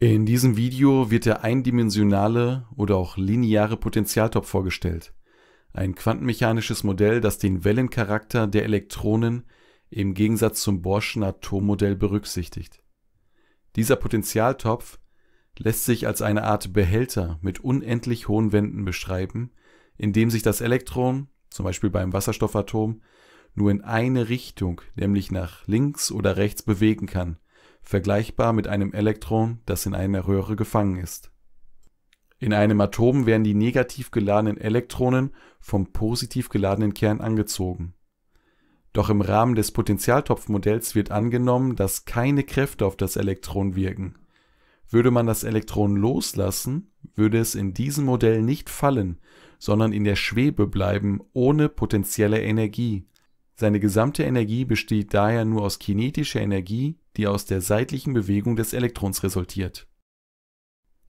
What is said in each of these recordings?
In diesem Video wird der eindimensionale oder auch lineare Potentialtopf vorgestellt. Ein quantenmechanisches Modell, das den Wellencharakter der Elektronen im Gegensatz zum Borschen Atommodell berücksichtigt. Dieser Potentialtopf lässt sich als eine Art Behälter mit unendlich hohen Wänden beschreiben, in dem sich das Elektron, zum Beispiel beim Wasserstoffatom, nur in eine Richtung, nämlich nach links oder rechts bewegen kann, vergleichbar mit einem Elektron, das in einer Röhre gefangen ist. In einem Atom werden die negativ geladenen Elektronen vom positiv geladenen Kern angezogen. Doch im Rahmen des Potentialtopfmodells wird angenommen, dass keine Kräfte auf das Elektron wirken. Würde man das Elektron loslassen, würde es in diesem Modell nicht fallen, sondern in der Schwebe bleiben, ohne potenzielle Energie. Seine gesamte Energie besteht daher nur aus kinetischer Energie, die aus der seitlichen Bewegung des Elektrons resultiert.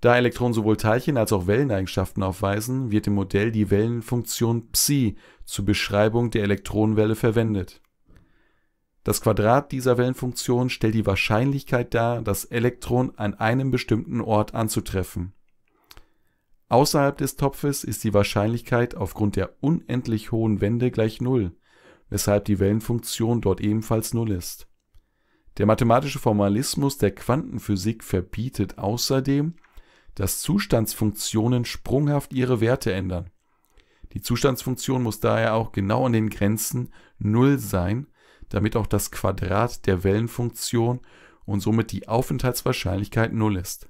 Da Elektronen sowohl Teilchen als auch Welleneigenschaften aufweisen, wird im Modell die Wellenfunktion Psi zur Beschreibung der Elektronenwelle verwendet. Das Quadrat dieser Wellenfunktion stellt die Wahrscheinlichkeit dar, das Elektron an einem bestimmten Ort anzutreffen. Außerhalb des Topfes ist die Wahrscheinlichkeit aufgrund der unendlich hohen Wände gleich Null, weshalb die Wellenfunktion dort ebenfalls Null ist. Der mathematische Formalismus der Quantenphysik verbietet außerdem, dass Zustandsfunktionen sprunghaft ihre Werte ändern. Die Zustandsfunktion muss daher auch genau an den Grenzen 0 sein, damit auch das Quadrat der Wellenfunktion und somit die Aufenthaltswahrscheinlichkeit 0 ist.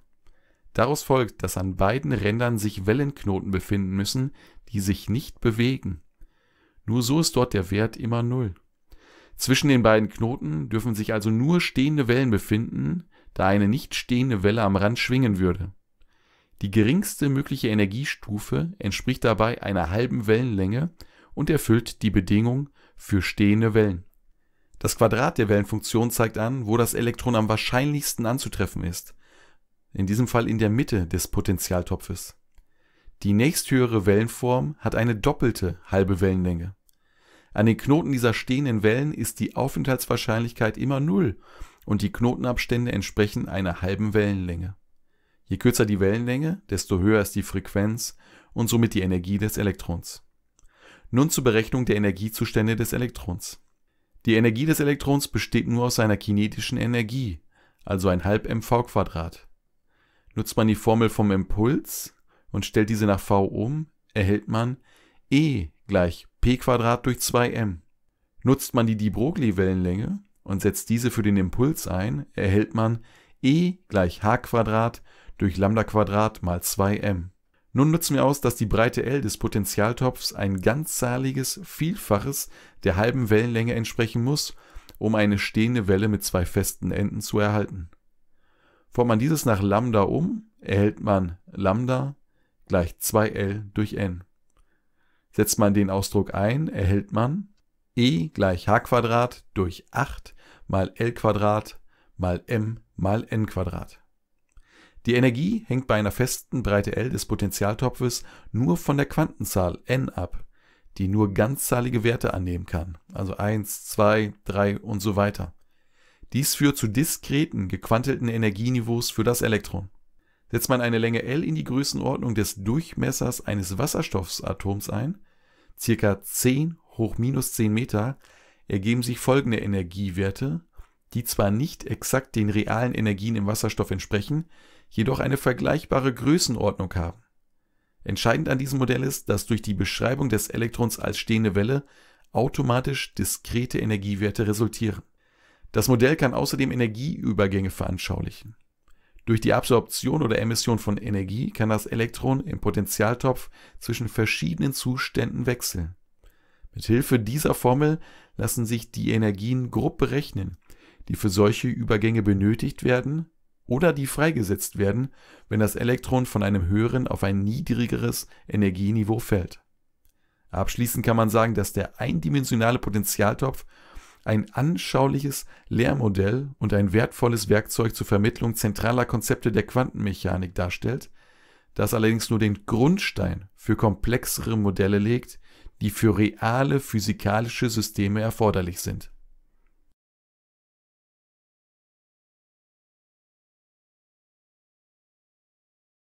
Daraus folgt, dass an beiden Rändern sich Wellenknoten befinden müssen, die sich nicht bewegen. Nur so ist dort der Wert immer 0. Zwischen den beiden Knoten dürfen sich also nur stehende Wellen befinden, da eine nicht stehende Welle am Rand schwingen würde. Die geringste mögliche Energiestufe entspricht dabei einer halben Wellenlänge und erfüllt die Bedingung für stehende Wellen. Das Quadrat der Wellenfunktion zeigt an, wo das Elektron am wahrscheinlichsten anzutreffen ist, in diesem Fall in der Mitte des Potentialtopfes. Die nächsthöhere Wellenform hat eine doppelte halbe Wellenlänge. An den Knoten dieser stehenden Wellen ist die Aufenthaltswahrscheinlichkeit immer null und die Knotenabstände entsprechen einer halben Wellenlänge. Je kürzer die Wellenlänge, desto höher ist die Frequenz und somit die Energie des Elektrons. Nun zur Berechnung der Energiezustände des Elektrons. Die Energie des Elektrons besteht nur aus seiner kinetischen Energie, also ein halb mv Nutzt man die Formel vom Impuls und stellt diese nach v um, erhält man E gleich p durch 2m. Nutzt man die de Broglie-Wellenlänge und setzt diese für den Impuls ein, erhält man e gleich h durch λ mal 2m. Nun nutzen wir aus, dass die Breite L des Potentialtopfs ein ganzzahliges Vielfaches der halben Wellenlänge entsprechen muss, um eine stehende Welle mit zwei festen Enden zu erhalten. Formt man dieses nach Lambda um, erhält man Lambda gleich 2L durch N. Setzt man den Ausdruck ein, erhält man e gleich h Quadrat durch 8 mal l Quadrat mal m mal n Quadrat. Die Energie hängt bei einer festen Breite L des Potentialtopfes nur von der Quantenzahl n ab, die nur ganzzahlige Werte annehmen kann, also 1, 2, 3 und so weiter. Dies führt zu diskreten gequantelten Energieniveaus für das Elektron. Setzt man eine Länge L in die Größenordnung des Durchmessers eines Wasserstoffsatoms ein, circa 10 hoch minus 10 Meter, ergeben sich folgende Energiewerte, die zwar nicht exakt den realen Energien im Wasserstoff entsprechen, jedoch eine vergleichbare Größenordnung haben. Entscheidend an diesem Modell ist, dass durch die Beschreibung des Elektrons als stehende Welle automatisch diskrete Energiewerte resultieren. Das Modell kann außerdem Energieübergänge veranschaulichen. Durch die Absorption oder Emission von Energie kann das Elektron im Potentialtopf zwischen verschiedenen Zuständen wechseln. Mit Hilfe dieser Formel lassen sich die Energien grob berechnen, die für solche Übergänge benötigt werden oder die freigesetzt werden, wenn das Elektron von einem höheren auf ein niedrigeres Energieniveau fällt. Abschließend kann man sagen, dass der eindimensionale Potentialtopf ein anschauliches Lehrmodell und ein wertvolles Werkzeug zur Vermittlung zentraler Konzepte der Quantenmechanik darstellt, das allerdings nur den Grundstein für komplexere Modelle legt, die für reale physikalische Systeme erforderlich sind.